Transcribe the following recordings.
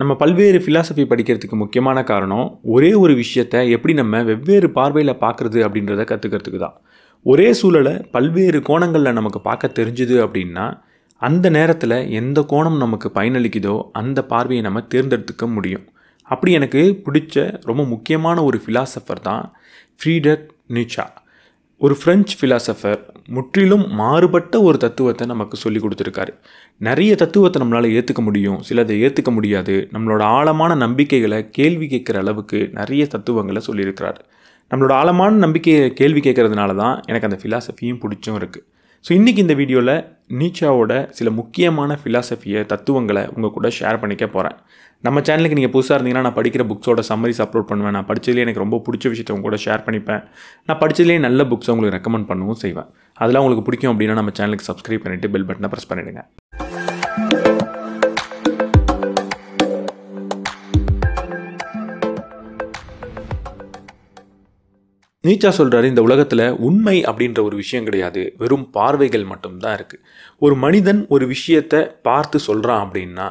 நம்ம பல்வேறு ஃபிலாசபி படிக்கிறதுக்கு முக்கியமான காரணம் ஒரே ஒரு விஷயத்தை எப்படி நம்ம வெவ்வேறு பார்வையில் பார்க்குறது அப்படின்றத கற்றுக்கிறதுக்கு தான் ஒரே சூழலை பல்வேறு கோணங்களில் நமக்கு பார்க்க தெரிஞ்சுது அப்படின்னா அந்த நேரத்தில் எந்த கோணம் நமக்கு பயனளிக்குதோ அந்த பார்வையை நம்ம தேர்ந்தெடுத்துக்க முடியும் அப்படி எனக்கு பிடிச்ச ரொம்ப முக்கியமான ஒரு ஃபிலாசபர் தான் ஃப்ரீடர் நீச்சா ஒரு ஃப்ரெஞ்சு ஃபிலாசபர் முற்றிலும் மாறுபட்ட ஒரு தத்துவத்தை நமக்கு சொல்லி கொடுத்துருக்காரு நிறைய தத்துவத்தை நம்மளால் ஏற்றுக்க முடியும் சிலதை ஏற்றுக்க முடியாது நம்மளோட ஆழமான நம்பிக்கைகளை கேள்வி கேட்குற அளவுக்கு நிறைய தத்துவங்களை சொல்லியிருக்கிறார் நம்மளோட ஆழமான நம்பிக்கையை கேள்வி கேட்குறதுனால தான் எனக்கு அந்த ஃபிலாசபியும் பிடிச்சும் இருக்குது ஸோ இன்றைக்கி இந்த வீடியோவில் நீச்சாவோட சில முக்கியமான ஃபிலாசபியை தத்துவங்களை உங்கள் கூட ஷேர் பண்ணிக்க போகிறேன் நம்ம சேனலுக்கு நீங்கள் புதுசாக இருந்தீங்கன்னா நான் படிக்கிற புக்ஸோட சம்மரிஸ் அப்லோட் பண்ணுவேன் நான் படித்ததுலேயே எனக்கு ரொம்ப பிடிச்ச விஷயத்தை உங்க கூட ஷேர் பண்ணிப்பேன் நான் படித்ததுலேயே நல்ல புக்ஸ் உங்களுக்கு ரெக்கமெண்ட் பண்ணவும் செய்வேன் அதெல்லாம் உங்களுக்கு பிடிக்கும் அப்படின்னா நம்ம சேனலுக்கு சப்ஸ்கிரைப் பண்ணிவிட்டு பெல் பட்டனை ப்ரெஸ் பண்ணிவிடுங்க நீச்சா சொல்கிறாரு இந்த உலகத்தில் உண்மை அப்படின்ற ஒரு விஷயம் கிடையாது வெறும் பார்வைகள் மட்டும்தான் இருக்குது ஒரு மனிதன் ஒரு விஷயத்தை பார்த்து சொல்கிறான் அப்படின்னா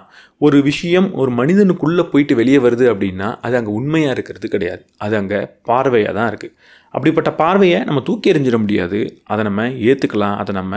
ஒரு விஷயம் ஒரு மனிதனுக்குள்ளே போயிட்டு வெளியே வருது அப்படின்னா அது அங்கே உண்மையாக இருக்கிறது கிடையாது அது அங்கே பார்வையாக தான் இருக்குது அப்படிப்பட்ட பார்வையை நம்ம தூக்கி எறிஞ்சிட முடியாது அதை நம்ம ஏற்றுக்கலாம் அதை நம்ம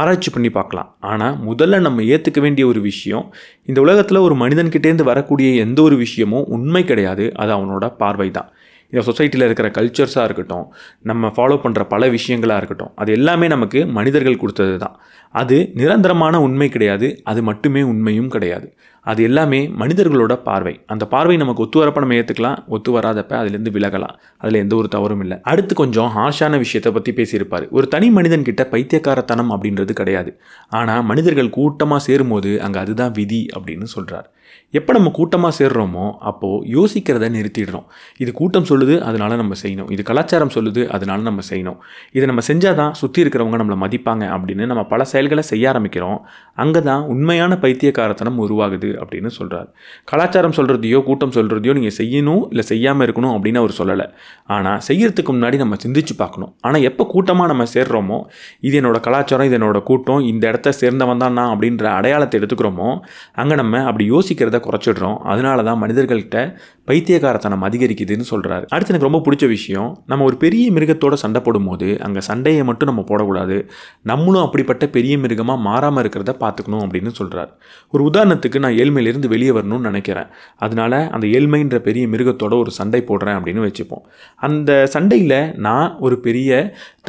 ஆராய்ச்சி பண்ணி பார்க்கலாம் ஆனால் முதல்ல நம்ம ஏற்றுக்க வேண்டிய ஒரு விஷயம் இந்த உலகத்தில் ஒரு மனிதன்கிட்டேருந்து வரக்கூடிய எந்த ஒரு விஷயமும் உண்மை கிடையாது அது அவனோட பார்வை தான் இந்த சொசைட்டியில் இருக்கிற கல்ச்சர்ஸாக இருக்கட்டும் நம்ம ஃபாலோ பண்ணுற பல விஷயங்களாக இருக்கட்டும் அது எல்லாமே நமக்கு மனிதர்கள் கொடுத்தது தான் அது நிரந்தரமான உண்மை கிடையாது அது மட்டுமே உண்மையும் கிடையாது அது எல்லாமே மனிதர்களோட பார்வை அந்த பார்வை நமக்கு ஒத்து வரப்ப நம்ம ஏற்றுக்கலாம் ஒத்து வராதப்ப அதுலேருந்து விலகலாம் அதில் எந்த ஒரு தவறும் இல்லை அடுத்து கொஞ்சம் ஹார்ஷான விஷயத்தை பற்றி பேசியிருப்பார் ஒரு தனி மனிதன் கிட்ட பைத்தியக்காரத்தனம் அப்படின்றது கிடையாது ஆனால் மனிதர்கள் கூட்டமாக சேரும்போது அங்கே அதுதான் விதி அப்படின்னு சொல்கிறார் எப்போ நம்ம கூட்டமாக சேர்றோமோ அப்போது யோசிக்கிறத நிறுத்திடுறோம் இது கூட்டம் சொல்லுது அதனால் நம்ம செய்யணும் இது கலாச்சாரம் சொல்லுது அதனால் நம்ம செய்யணும் இதை நம்ம செஞ்சால் தான் சுற்றி இருக்கிறவங்க நம்மளை மதிப்பாங்க அப்படின்னு நம்ம பல செயல்களை செய்ய ஆரம்பிக்கிறோம் அங்கே தான் உண்மையான பைத்தியக்காரத்தனம் உருவாகுது அப்படின்னு சொல்கிறார் கலாச்சாரம் சொல்கிறதையோ கூட்டம் சொல்கிறதையோ நீங்கள் செய்யணும் இல்லை செய்யாமல் இருக்கணும் அப்படின்னு அவர் சொல்லலை ஆனால் செய்கிறதுக்கு முன்னாடி நம்ம சிந்திச்சு பார்க்கணும் ஆனால் எப்போ கூட்டமாக நம்ம சேர்கிறோமோ இது என்னோட கலாச்சாரம் இது என்னோட கூட்டம் இந்த இடத்த சேர்ந்தவன் தான் நான் அப்படின்ற அடையாளத்தை எடுத்துக்கிறோமோ அங்கே நம்ம அப்படி யோசிக்கிறத குறைச்சிடுறோம் அதனால தான் மனிதர்கள்ட்ட பைத்தியகாரத்தனம் அதிகரிக்குதுன்னு சொல்கிறாரு அடுத்து எனக்கு ரொம்ப பிடிச்ச விஷயம் நம்ம ஒரு பெரிய மிருகத்தோட சண்டை போடும்போது அங்கே சண்டையை மட்டும் நம்ம போடக்கூடாது நம்மளும் அப்படிப்பட்ட பெரிய மிருகமாக மாறாமல் இருக்கிறத பார்த்துக்கணும் அப்படின்னு சொல்கிறார் ஒரு உதாரணத்துக்கு நான் ஏழ்மையிலேருந்து வெளியே வரணும்னு நினைக்கிறேன் அதனால் அந்த ஏழ்மைன்ற பெரிய மிருகத்தோட ஒரு சண்டை போடுறேன் அப்படின்னு வச்சுப்போம் அந்த சண்டையில் நான் ஒரு பெரிய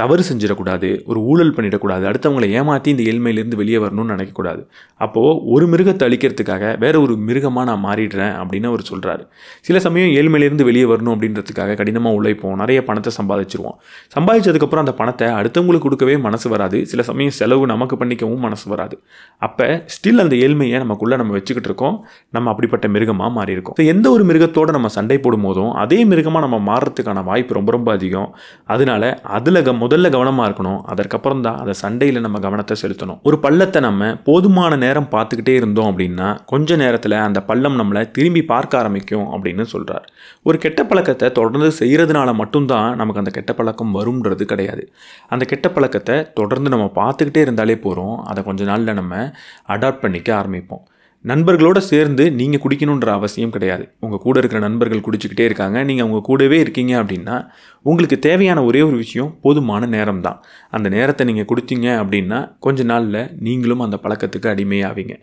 தவறு செஞ்சிடக்கூடாது ஒரு ஊழல் பண்ணிடக்கூடாது அடுத்தவங்களை ஏமாற்றி இந்த ஏழ்மையிலேருந்து வெளியே வரணும்னு நினைக்கக்கூடாது அப்போது ஒரு மிருகத்தை அழிக்கிறதுக்காக வேற ஒரு மிருகமாக நான் மாறிடுறேன் அப்படின்னு அவர் சொல்கிறாரு சில சமயம் ஏழ்மையிலேருந்து வெளியே வரணும் அப்படின்றதுக்காக கடினமாக உழைப்போம் நிறைய பணத்தை சம்பாதிச்சிருவோம் சம்பாதிச்சதுக்கப்புறம் அந்த பணத்தை அடுத்தவங்களுக்கு கொடுக்கவே மனசு வராது சில சமயம் செலவு நமக்கு பண்ணிக்கவும் மனசு வராது அப்போ ஸ்டில் அந்த ஏழ்மையை நமக்குள்ளே நம்ம வச்சுக்கிட்டு இருக்கோம் நம்ம அப்படிப்பட்ட மிருகமாக மாறி இருக்கோம் ஸோ எந்த ஒரு மிருகத்தோடு நம்ம சண்டை போடும் போதும் அதே மிருகமாக நம்ம மாறுறதுக்கான வாய்ப்பு ரொம்ப ரொம்ப அதிகம் அதனால அதில் க முதல்ல கவனமாக இருக்கணும் அதற்கப்புறம் தான் அதை சண்டையில் நம்ம கவனத்தை செலுத்தணும் ஒரு பள்ளத்தை நம்ம போதுமான நேரம் பார்த்துக்கிட்டே இருந்தோம் அப்படின்னா கொஞ்ச நேரத்தில் அந்த பள்ளம் நம்மளை திரும்பி பார்க்க ஆரம்பிக்கும் அப்படின்னு சொல்கிறார் ஒரு கெட்ட பழக்கத்தை தொடர்ந்து செய்கிறதுனால மட்டும்தான் நமக்கு அந்த கெட்ட பழக்கம் வரும்ன்றது கிடையாது அந்த கெட்ட பழக்கத்தை தொடர்ந்து நம்ம பார்த்துக்கிட்டே இருந்தாலே போகிறோம் அதை கொஞ்ச நாளில் நம்ம அடாப்ட் பண்ணிக்க ஆரம்பிப்போம் நண்பர்களோட சேர்ந்து நீங்கள் குடிக்கணுன்ற அவசியம் கிடையாது உங்கள் கூட இருக்கிற நண்பர்கள் குடிச்சிக்கிட்டே இருக்காங்க நீங்கள் அவங்க கூடவே இருக்கீங்க அப்படின்னா உங்களுக்கு தேவையான ஒரே ஒரு விஷயம் போதுமான நேரம் தான் அந்த நேரத்தை நீங்கள் கொடுத்தீங்க அப்படின்னா கொஞ்ச நாளில் நீங்களும் அந்த பழக்கத்துக்கு அடிமையாவீங்க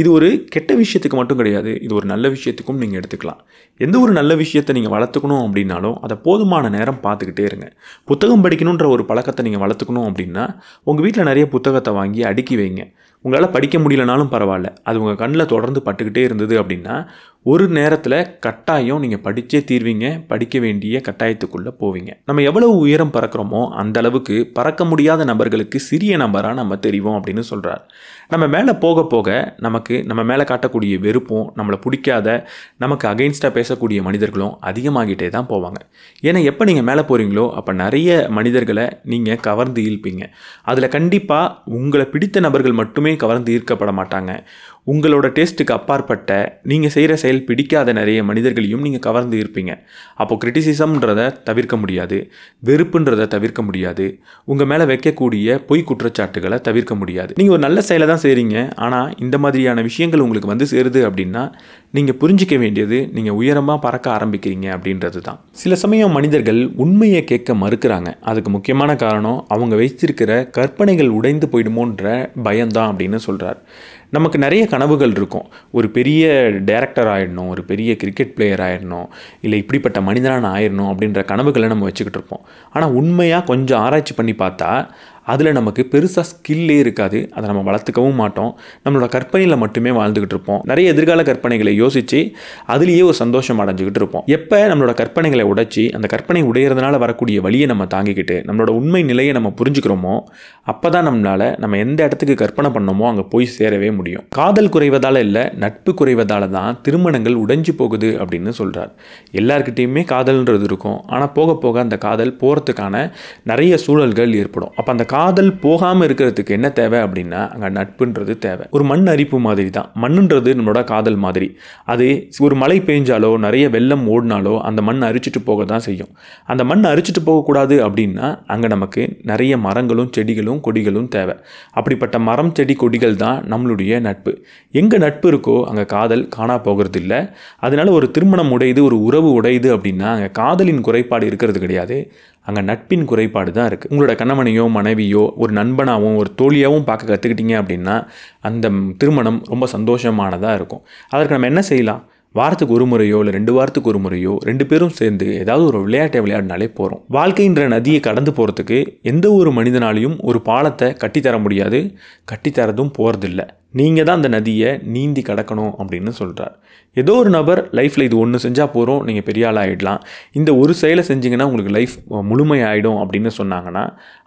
இது ஒரு கெட்ட விஷயத்துக்கு மட்டும் கிடையாது இது ஒரு நல்ல விஷயத்துக்கும் நீங்கள் எடுத்துக்கலாம் எந்த ஒரு நல்ல விஷயத்தை நீங்கள் வளர்த்துக்கணும் அப்படின்னாலும் அதை போதுமான நேரம் பார்த்துக்கிட்டே இருங்க புத்தகம் படிக்கணுன்ற ஒரு பழக்கத்தை நீங்கள் வளர்த்துக்கணும் அப்படின்னா உங்கள் வீட்டில் நிறைய புத்தகத்தை வாங்கி அடுக்கி வைங்க உங்களால் படிக்க முடியலனாலும் பரவாயில்ல அது உங்கள் கண்ணில் தொடர்ந்து பட்டுக்கிட்டே இருந்தது அப்படின்னா ஒரு நேரத்தில் கட்டாயம் நீங்கள் படித்தே தீர்வீங்க படிக்க வேண்டிய கட்டாயத்துக்குள்ளே போவீங்க நம்ம எவ்வளவு உயரம் பறக்கிறோமோ அந்த அளவுக்கு பறக்க முடியாத நபர்களுக்கு சிறிய நபராக நம்ம தெரிவோம் அப்படின்னு சொல்கிறார் நம்ம மேலே போக போக நமக்கு நம்ம மேலே காட்டக்கூடிய வெறுப்பும் நம்மளை பிடிக்காத நமக்கு அகெயின்ஸ்டாக பேசக்கூடிய மனிதர்களும் அதிகமாகிட்டே தான் போவாங்க ஏன்னா எப்போ நீங்கள் மேலே போகிறீங்களோ அப்போ நிறைய மனிதர்களை நீங்கள் கவர்ந்து ஈர்ப்பீங்க அதில் கண்டிப்பாக உங்களை பிடித்த நபர்கள் மட்டுமே கவர்ந்து ஈர்க்கப்பட மாட்டாங்க உங்களோட டேஸ்ட்டுக்கு அப்பாற்பட்ட நீங்கள் செய்கிற செயல் பிடிக்காத நிறைய மனிதர்களையும் நீங்கள் கவர்ந்து இருப்பீங்க அப்போது கிரிட்டிசிசம்ன்றதை தவிர்க்க முடியாது வெறுப்புன்றதை தவிர்க்க முடியாது உங்கள் மேலே வைக்கக்கூடிய பொய் குற்றச்சாட்டுகளை தவிர்க்க முடியாது நீங்கள் ஒரு நல்ல செயலை தான் செய்கிறீங்க ஆனால் இந்த மாதிரியான விஷயங்கள் உங்களுக்கு வந்து சேருது அப்படின்னா நீங்கள் புரிஞ்சிக்க வேண்டியது நீங்கள் உயரமாக பறக்க ஆரம்பிக்கிறீங்க அப்படின்றது தான் சில சமயம் மனிதர்கள் உண்மையை கேட்க மறுக்கிறாங்க அதுக்கு முக்கியமான காரணம் அவங்க வைத்திருக்கிற கற்பனைகள் உடைந்து போயிடுமோன்ற பயம்தான் அப்படின்னு சொல்கிறார் நமக்கு நிறைய கனவுகள் இருக்கும் ஒரு பெரிய டேரக்டர் ஆகிடணும் ஒரு பெரிய கிரிக்கெட் பிளேயர் ஆகிடணும் இல்லை இப்படிப்பட்ட மனிதனாக ஆயிடணும் அப்படின்ற கனவுகளை நம்ம வச்சுக்கிட்டு இருப்போம் ஆனால் உண்மையாக கொஞ்சம் ஆராய்ச்சி பண்ணி பார்த்தா அதில் நமக்கு பெருசாக ஸ்கில்லே இருக்காது அதை நம்ம வளர்த்துக்கவும் மாட்டோம் நம்மளோட கற்பனையில் மட்டுமே வாழ்ந்துக்கிட்டு இருப்போம் நிறைய எதிர்கால கற்பனைகளை யோசித்து அதுலேயே ஒரு சந்தோஷம் அடைஞ்சிக்கிட்டு இருப்போம் எப்போ நம்மளோட கற்பனைகளை உடைச்சி அந்த கற்பனை உடையிறதுனால வரக்கூடிய வழியை நம்ம தாங்கிக்கிட்டு நம்மளோட உண்மை நிலையை நம்ம புரிஞ்சுக்கிறோமோ அப்போ தான் நம்மளால் நம்ம எந்த இடத்துக்கு கற்பனை பண்ணோமோ அங்கே போய் சேரவே முடியும் காதல் குறைவதால் இல்லை நட்பு குறைவதால் தான் திருமணங்கள் உடைஞ்சு போகுது அப்படின்னு சொல்கிறார் எல்லாருக்கிட்டேயுமே காதல்ன்றது இருக்கும் ஆனால் போக போக அந்த காதல் போகிறதுக்கான நிறைய சூழல்கள் ஏற்படும் அப்போ அந்த காதல் போகாமல் இருக்கிறதுக்கு என்ன தேவை அப்படின்னா அங்கே நட்புன்றது தேவை ஒரு மண் அரிப்பு மாதிரி தான் மண்ணுன்றது நம்மளோட காதல் மாதிரி அது ஒரு மழை பெஞ்சாலோ நிறைய வெள்ளம் ஓடினாலோ அந்த மண் அரிச்சிட்டு போக தான் செய்யும் அந்த மண் அரிச்சிட்டு போகக்கூடாது அப்படின்னா அங்கே நமக்கு நிறைய மரங்களும் செடிகளும் கொடிகளும் தேவை அப்படிப்பட்ட மரம் செடி கொடிகள் தான் நம்மளுடைய நட்பு எங்கே நட்பு இருக்கோ அங்கே காதல் காணா போகிறது இல்லை அதனால் ஒரு திருமணம் உடையுது ஒரு உறவு உடையுது அப்படின்னா அங்கே காதலின் குறைபாடு இருக்கிறது கிடையாது அங்கே நட்பின் குறைபாடு தான் இருக்குது உங்களோட கணவனையோ மனைவியோ ஒரு நண்பனாகவும் ஒரு தோழியாகவும் பார்க்க கற்றுக்கிட்டீங்க அப்படின்னா அந்த திருமணம் ரொம்ப சந்தோஷமானதாக இருக்கும் அதற்கு நம்ம என்ன செய்யலாம் வாரத்துக்கு ஒரு முறையோ இல்லை ரெண்டு வாரத்துக்கு ஒரு முறையோ ரெண்டு பேரும் சேர்ந்து ஏதாவது ஒரு விளையாட்டை விளையாடினாலே போகிறோம் வாழ்க்கைன்ற நதியை கடந்து போகிறதுக்கு எந்த ஒரு மனிதனாலையும் ஒரு பாலத்தை கட்டித்தர முடியாது கட்டித்தரதும் போகிறதில்ல நீங்கள் தான் அந்த நதியை நீந்தி கடக்கணும் அப்படின்னு சொல்கிறார் ஏதோ ஒரு நபர் லைஃப்பில் இது ஒன்று செஞ்சால் போகிறோம் நீங்கள் பெரிய ஆள் ஆகிடலாம் இந்த ஒரு செயலை செஞ்சிங்கன்னா உங்களுக்கு லைஃப் முழுமையாகிடும் அப்படின்னு சொன்னாங்கன்னா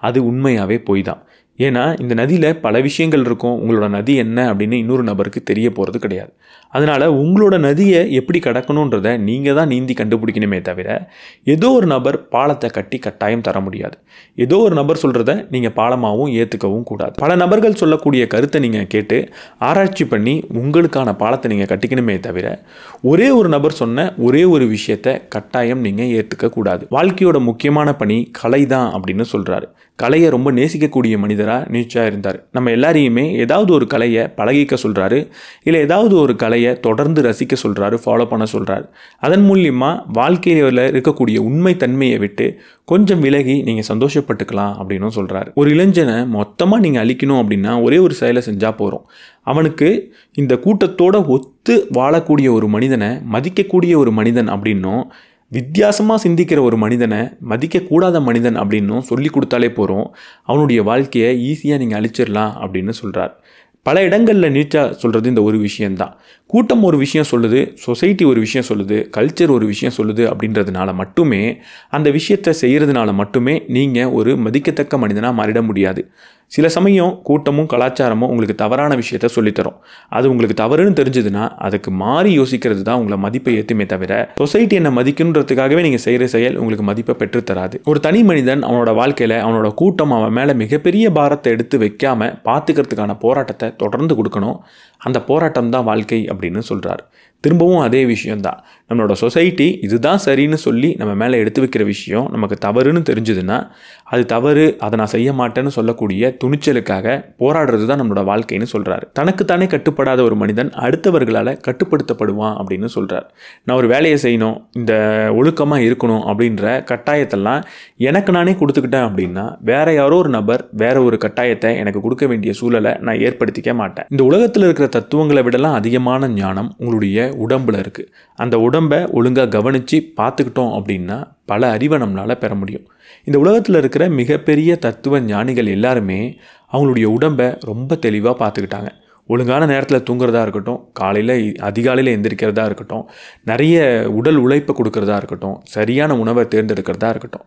அது உண்மையாகவே போய் தான் ஏன்னா இந்த நதியில் பல விஷயங்கள் இருக்கும் உங்களோட நதி என்ன அப்படின்னு இன்னொரு நபருக்கு தெரிய போகிறது கிடையாது அதனால் உங்களோட நதியை எப்படி கடக்கணுன்றத நீங்கள் தான் நீந்தி கண்டுபிடிக்கணுமே தவிர ஏதோ ஒரு நபர் பாலத்தை கட்டி கட்டாயம் தர முடியாது ஏதோ ஒரு நபர் சொல்கிறத நீங்கள் பாலமாகவும் ஏற்றுக்கவும் கூடாது பல நபர்கள் சொல்லக்கூடிய கருத்தை நீங்கள் கேட்டு ஆராய்ச்சி பண்ணி உங்களுக்கான பாலத்தை நீங்கள் கட்டிக்கணுமே தவிர ஒரே ஒரு நபர் சொன்ன ஒரே ஒரு விஷயத்தை கட்டாயம் நீங்கள் ஏற்றுக்க கூடாது வாழ்க்கையோட முக்கியமான பணி கலை தான் அப்படின்னு சொல்கிறாரு கலையை ரொம்ப நேசிக்கக்கூடிய மனிதராக நீச்சாக இருந்தார் நம்ம எல்லாரையுமே ஏதாவது ஒரு கலையை பழகிக்க சொல்கிறாரு இல்லை ஏதாவது ஒரு கலையை தொடர்ந்து ரசிக்க சொல்கிறாரு ஃபாலோ பண்ண சொல்கிறார் அதன் மூலியமாக வாழ்க்கையில் இருக்கக்கூடிய உண்மை தன்மையை விட்டு கொஞ்சம் விலகி நீங்கள் சந்தோஷப்பட்டுக்கலாம் அப்படின்னு சொல்கிறார் ஒரு இளைஞனை மொத்தமாக நீங்கள் அழிக்கணும் அப்படின்னா ஒரே ஒரு செயலை செஞ்சால் போகிறோம் அவனுக்கு இந்த கூட்டத்தோடு ஒத்து வாழக்கூடிய ஒரு மனிதனை மதிக்கக்கூடிய ஒரு மனிதன் அப்படின்னும் வித்தியாசமாக சிந்திக்கிற ஒரு மனிதனை மதிக்கக்கூடாத மனிதன் அப்படின்னும் சொல்லி கொடுத்தாலே போகிறோம் அவனுடைய வாழ்க்கையை ஈஸியாக நீங்கள் அழிச்சிடலாம் அப்படின்னு சொல்கிறார் பல இடங்களில் நீச்சா சொல்கிறது இந்த ஒரு விஷயந்தான் கூட்டம் ஒரு விஷயம் சொல்லுது சொசைட்டி ஒரு விஷயம் சொல்லுது கல்ச்சர் ஒரு விஷயம் சொல்லுது அப்படின்றதுனால மட்டுமே அந்த விஷயத்தை செய்கிறதுனால மட்டுமே நீங்கள் ஒரு மதிக்கத்தக்க மனிதனாக மாறிட முடியாது சில சமயம் கூட்டமும் கலாச்சாரமும் உங்களுக்கு தவறான விஷயத்த சொல்லித்தரும் அது உங்களுக்கு தவறுன்னு தெரிஞ்சதுன்னா அதுக்கு மாறி யோசிக்கிறது தான் உங்களை மதிப்பை ஏற்றுமே தவிர சொசைட்டி என்னை மதிக்கணுன்றதுக்காகவே நீங்கள் செய்கிற செயல் உங்களுக்கு மதிப்பை பெற்றுத்தராது ஒரு தனி மனிதன் அவனோட வாழ்க்கையில் அவனோட கூட்டம் அவன் மேலே மிகப்பெரிய பாரத்தை எடுத்து வைக்காமல் பார்த்துக்கிறதுக்கான போராட்டத்தை தொடர்ந்து கொடுக்கணும் அந்த போராட்டம் தான் வாழ்க்கை அப்படின்னு சொல்கிறார் திரும்பவும் அதே விஷயந்தான் நம்மளோட சொசைட்டி இதுதான் சரின்னு சொல்லி நம்ம மேலே எடுத்து வைக்கிற விஷயம் நமக்கு தவறுன்னு தெரிஞ்சதுன்னா அது தவறு அதை நான் செய்ய மாட்டேன்னு சொல்லக்கூடிய துணிச்சலுக்காக போராடுறது தான் நம்மளோட வாழ்க்கைன்னு சொல்கிறாரு தனக்குத்தானே கட்டுப்படாத ஒரு மனிதன் அடுத்தவர்களால் கட்டுப்படுத்தப்படுவான் அப்படின்னு சொல்கிறார் நான் ஒரு வேலையை செய்யணும் இந்த ஒழுக்கமாக இருக்கணும் அப்படின்ற கட்டாயத்தெல்லாம் எனக்கு நானே கொடுத்துக்கிட்டேன் அப்படின்னா வேற யாரோ ஒரு நபர் வேற ஒரு கட்டாயத்தை எனக்கு கொடுக்க வேண்டிய சூழலை நான் ஏற்படுத்திக்க மாட்டேன் இந்த உலகத்தில் இருக்கிற தத்துவங்களை விடலாம் அதிகமான ஞானம் உங்களுடைய உடம்பில் இருக்குது அந்த உடம்பை ஒழுங்காக கவனித்து பார்த்துக்கிட்டோம் அப்படின்னா பல அறிவை நம்மளால் பெற முடியும் இந்த உலகத்தில் இருக்கிற மிகப்பெரிய தத்துவ ஞானிகள் எல்லாருமே அவங்களுடைய உடம்பை ரொம்ப தெளிவாக பார்த்துக்கிட்டாங்க ஒழுங்கான நேரத்தில் தூங்குறதா இருக்கட்டும் காலையில் அதிகாலையில் எந்திரிக்கிறதா இருக்கட்டும் நிறைய உடல் உழைப்பை கொடுக்குறதா இருக்கட்டும் சரியான உணவை தேர்ந்தெடுக்கிறதா இருக்கட்டும்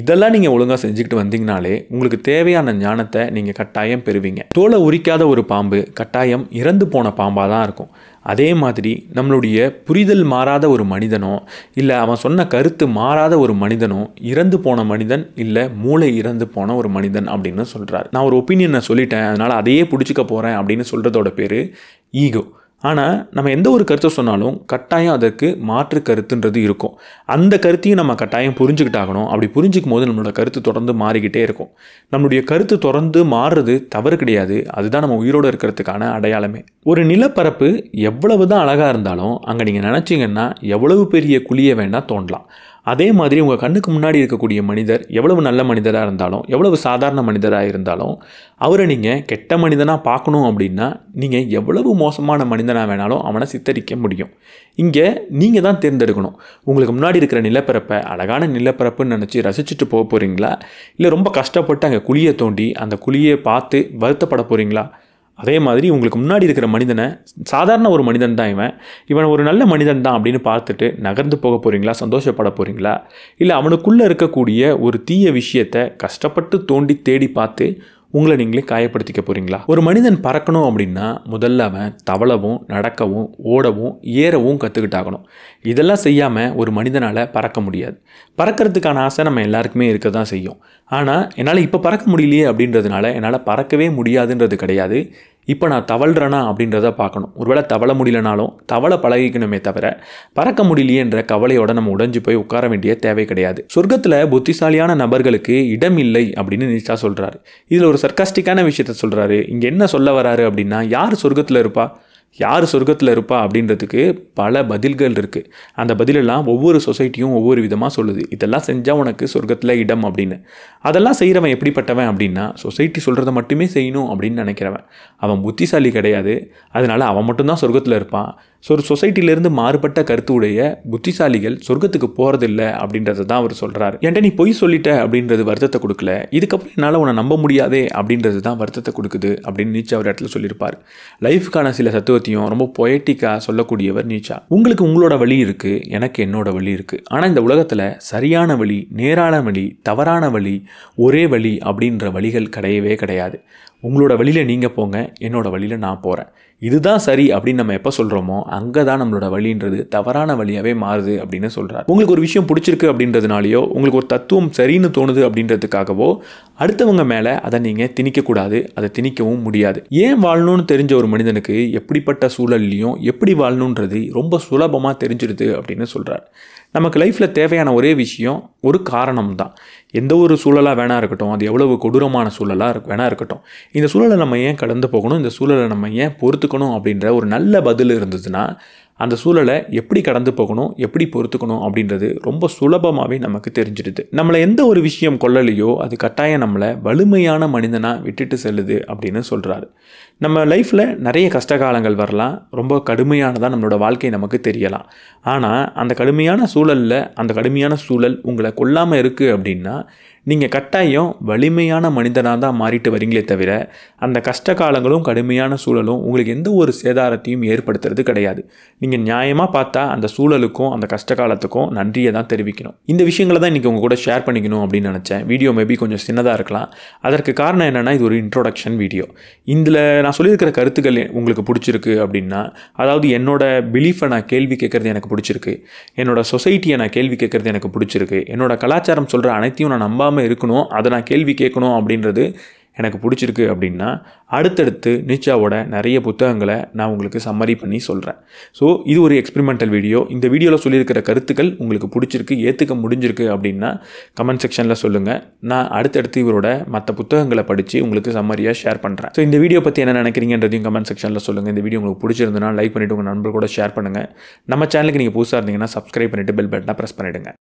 இதெல்லாம் நீங்கள் ஒழுங்காக செஞ்சுக்கிட்டு வந்தீங்கனாலே உங்களுக்கு தேவையான ஞானத்தை நீங்கள் கட்டாயம் பெறுவீங்க தோலை உரிக்காத ஒரு பாம்பு கட்டாயம் இறந்து போன பாம்பாக தான் இருக்கும் அதே மாதிரி நம்மளுடைய புரிதல் மாறாத ஒரு மனிதனோ இல்லை அவன் சொன்ன கருத்து மாறாத ஒரு மனிதனோ இறந்து போன மனிதன் இல்லை மூளை இறந்து போன ஒரு மனிதன் அப்படின்னு சொல்கிறார் நான் ஒரு ஒப்பீனியனை சொல்லிட்டேன் அதனால் அதையே பிடிச்சிக்க போகிறேன் அப்படின்னு சொல்கிறதோட பேர் ஈகோ ஆனால் நம்ம எந்த ஒரு கருத்தை சொன்னாலும் கட்டாயம் அதற்கு மாற்று கருத்துன்றது இருக்கும் அந்த கருத்தையும் நம்ம கட்டாயம் புரிஞ்சுக்கிட்டாகணும் அப்படி புரிஞ்சிக்கும் போது நம்மளோட கருத்து தொடர்ந்து மாறிக்கிட்டே இருக்கும் நம்மளுடைய கருத்து தொடர்ந்து மாறுறது தவறு கிடையாது அதுதான் நம்ம உயிரோடு இருக்கிறதுக்கான அடையாளமே ஒரு நிலப்பரப்பு எவ்வளவு தான் அழகாக இருந்தாலும் அங்கே நீங்கள் நினச்சிங்கன்னா எவ்வளவு பெரிய குழியை வேணால் தோண்டலாம் அதே மாதிரி உங்கள் கண்ணுக்கு முன்னாடி இருக்கக்கூடிய மனிதர் எவ்வளவு நல்ல மனிதராக இருந்தாலும் எவ்வளவு சாதாரண மனிதராக இருந்தாலும் அவரை நீங்கள் கெட்ட மனிதனாக பார்க்கணும் அப்படின்னா நீங்கள் எவ்வளவு மோசமான மனிதனாக வேணாலும் அவனை சித்தரிக்க முடியும் இங்கே நீங்கள் தான் தேர்ந்தெடுக்கணும் உங்களுக்கு முன்னாடி இருக்கிற நிலப்பரப்பை அழகான நிலப்பரப்புன்னு நினச்சி ரசிச்சுட்டு போக போகிறீங்களா இல்லை ரொம்ப கஷ்டப்பட்டு அங்கே குழியை தோண்டி அந்த குழியை பார்த்து வருத்தப்பட போகிறீங்களா அதே மாதிரி உங்களுக்கு முன்னாடி இருக்கிற மனிதனை சாதாரண ஒரு மனிதன் தான் இவன் இவன் ஒரு நல்ல மனிதன் தான் அப்படின்னு பார்த்துட்டு நகர்ந்து போக போகிறீங்களா சந்தோஷப்பட போகிறீங்களா இல்லை அவனுக்குள்ளே இருக்கக்கூடிய ஒரு தீய விஷயத்தை கஷ்டப்பட்டு தோண்டி தேடி பார்த்து உங்களை நீங்களே காயப்படுத்திக்க போகிறீங்களா ஒரு மனிதன் பறக்கணும் அப்படின்னா முதல்ல அவன் தவளவும் நடக்கவும் ஓடவும் ஏறவும் கற்றுக்கிட்டாகணும் இதெல்லாம் செய்யாமல் ஒரு மனிதனால் பறக்க முடியாது பறக்கிறதுக்கான ஆசை நம்ம எல்லாருக்குமே இருக்க தான் செய்யும் ஆனால் என்னால் இப்போ பறக்க முடியலையே அப்படின்றதுனால என்னால் பறக்கவே முடியாதுன்றது கிடையாது இப்போ நான் தவழ்கிறேனா அப்படின்றத பார்க்கணும் ஒருவேளை தவளை முடியலனாலும் தவளை பழகிக்கணுமே தவிர பறக்க முடியலையேன்ற கவலையோட நம்ம உடஞ்சி போய் உட்கார வேண்டிய தேவை கிடையாது சொர்க்கத்தில் புத்திசாலியான நபர்களுக்கு இடம் இல்லை அப்படின்னு நிச்சா சொல்கிறாரு இதில் ஒரு சர்க்காஸ்டிக்கான விஷயத்த சொல்கிறாரு இங்கே என்ன சொல்ல வராரு அப்படின்னா யார் சொர்க்கத்தில் இருப்பா யார் சொர்க்கத்தில் இருப்பா அப்படின்றதுக்கு பல பதில்கள் இருக்குது அந்த பதிலெல்லாம் ஒவ்வொரு சொசைட்டியும் ஒவ்வொரு விதமாக சொல்லுது இதெல்லாம் செஞ்சால் உனக்கு சொர்க்கத்தில் இடம் அப்படின்னு அதெல்லாம் செய்கிறவன் எப்படிப்பட்டவன் அப்படின்னா சொசைட்டி சொல்கிறத மட்டுமே செய்யணும் அப்படின்னு நினைக்கிறவன் அவன் புத்திசாலி கிடையாது அதனால் அவன் மட்டும்தான் சொர்க்கத்தில் இருப்பான் ஸோ ஒரு சொசைட்டிலேருந்து மாறுபட்ட கருத்து உடைய புத்திசாலிகள் சொர்க்கத்துக்கு போகிறதில்ல அப்படின்றத தான் அவர் சொல்கிறார் என்கிட்ட நீ பொய் சொல்லிட்ட அப்படின்றது வருத்தத்தை கொடுக்கல இதுக்கப்புறம் என்னால் உன்னை நம்ப முடியாதே அப்படின்றது தான் வருத்தத்தை கொடுக்குது அப்படின்னு நீச்சு அவர் இடத்துல சொல்லியிருப்பார் லைஃப்க்கான சில சத்துவ பற்றியும் ரொம்ப பொயட்டிக்காக சொல்லக்கூடியவர் நீச்சா உங்களுக்கு உங்களோட வழி இருக்குது எனக்கு என்னோட வழி இருக்குது ஆனால் இந்த உலகத்தில் சரியான வழி நேரான வழி தவறான வழி ஒரே வழி அப்படின்ற வழிகள் கிடையவே கிடையாது உங்களோட வழியில் நீங்கள் போங்க என்னோட வழியில் நான் போகிறேன் இதுதான் சரி அப்படின்னு நம்ம எப்போ சொல்கிறோமோ அங்கே தான் நம்மளோட வழின்றது தவறான வழியாகவே மாறுது அப்படின்னு சொல்கிறார் உங்களுக்கு ஒரு விஷயம் பிடிச்சிருக்கு அப்படின்றதுனாலையோ உங்களுக்கு ஒரு தத்துவம் சரின்னு தோணுது அப்படின்றதுக்காகவோ அடுத்தவங்க மேலே அதை நீங்கள் திணிக்கக்கூடாது அதை திணிக்கவும் முடியாது ஏன் வாழணும்னு தெரிஞ்ச ஒரு மனிதனுக்கு எப்படிப்பட்ட சூழல்லையும் எப்படி வாழணுன்றது ரொம்ப சுலபமாக தெரிஞ்சிருது அப்படின்னு சொல்கிறார் நமக்கு லைஃப்பில் தேவையான ஒரே விஷயம் ஒரு காரணம் தான் எந்த ஒரு சூழலாக வேணா இருக்கட்டும் அது எவ்வளவு கொடூரமான சூழலாக இருக்க வேணா இருக்கட்டும் இந்த சூழலை நம்ம ஏன் கடந்து போகணும் இந்த சூழலை நம்ம ஏன் பொறுத்துக்கணும் அப்படின்ற ஒரு நல்ல பதில் இருந்ததுன்னா அந்த சூழலை எப்படி கடந்து போகணும் எப்படி பொறுத்துக்கணும் அப்படின்றது ரொம்ப சுலபமாகவே நமக்கு தெரிஞ்சிடுது நம்மளை எந்த ஒரு விஷயம் கொள்ளலையோ அது கட்டாயம் நம்மளை வலிமையான மனிதனாக விட்டுட்டு செல்லுது அப்படின்னு சொல்கிறாரு நம்ம லைஃப்பில் நிறைய கஷ்டகாலங்கள் வரலாம் ரொம்ப கடுமையானதாக நம்மளோட வாழ்க்கை நமக்கு தெரியலாம் ஆனால் அந்த கடுமையான சூழலில் அந்த கடுமையான சூழல் உங்களை கொல்லாமல் இருக்குது அப்படின்னா நீங்கள் கட்டாயம் வலிமையான மனிதனாக தான் மாறிட்டு வரீங்களே தவிர அந்த கஷ்ட காலங்களும் கடுமையான சூழலும் உங்களுக்கு எந்த ஒரு சேதாரத்தையும் ஏற்படுத்துறது கிடையாது நீங்கள் நியாயமாக பார்த்தா அந்த சூழலுக்கும் அந்த கஷ்ட காலத்துக்கும் நன்றியை தான் தெரிவிக்கணும் இந்த விஷயங்களை தான் இன்றைக்கி உங்கள் கூட ஷேர் பண்ணிக்கணும் அப்படின்னு நினச்சேன் வீடியோ மேபி கொஞ்சம் சின்னதாக இருக்கலாம் அதற்கு காரணம் என்னென்னா இது ஒரு இன்ட்ரோடக்ஷன் வீடியோ இதில் நான் சொல்லியிருக்கிற கருத்துக்கள் உங்களுக்கு பிடிச்சிருக்கு அப்படின்னா அதாவது என்னோட பிலீஃபை நான் கேள்வி கேட்குறது எனக்கு பிடிச்சிருக்கு என்னோடய சொசைட்டியை நான் கேள்வி கேட்குறது எனக்கு பிடிச்சிருக்கு என்னோட கலாச்சாரம் சொல்கிற அனைத்தையும் நான் நம்பாமல் இல்லாமல் இருக்கணும் அதை நான் கேள்வி கேட்கணும் அப்படின்றது எனக்கு பிடிச்சிருக்கு அப்படின்னா அடுத்தடுத்து நிச்சாவோட நிறைய புத்தகங்களை நான் உங்களுக்கு சம்மரி பண்ணி சொல்கிறேன் ஸோ இது ஒரு எக்ஸ்பிரிமெண்டல் வீடியோ இந்த வீடியோவில் சொல்லியிருக்கிற கருத்துக்கள் உங்களுக்கு பிடிச்சிருக்கு ஏற்றுக்க முடிஞ்சிருக்கு அப்படின்னா கமெண்ட் செக்ஷனில் சொல்லுங்கள் நான் அடுத்தடுத்து இவரோட மற்ற புத்தகங்களை படித்து உங்களுக்கு சம்மரியாக ஷேர் பண்ணுறேன் ஸோ இந்த வீடியோ பற்றி என்ன நினைக்கிறீங்கன்றதையும் கமெண்ட் செக்ஷனில் சொல்லுங்கள் இந்த வீடியோ உங்களுக்கு பிடிச்சிருந்தனா லைக் பண்ணிவிட்டு உங்கள் நண்பர் கூட ஷேர் பண்ணுங்கள் நம்ம சேனலுக்கு நீங்கள் புதுசாக இருந்தீங்கன்னா சப்ஸ்கிரைப் பண்ணிவிட்டு பெல் பட்டனை ப்ரெஸ் பண்ணிவிடுங்க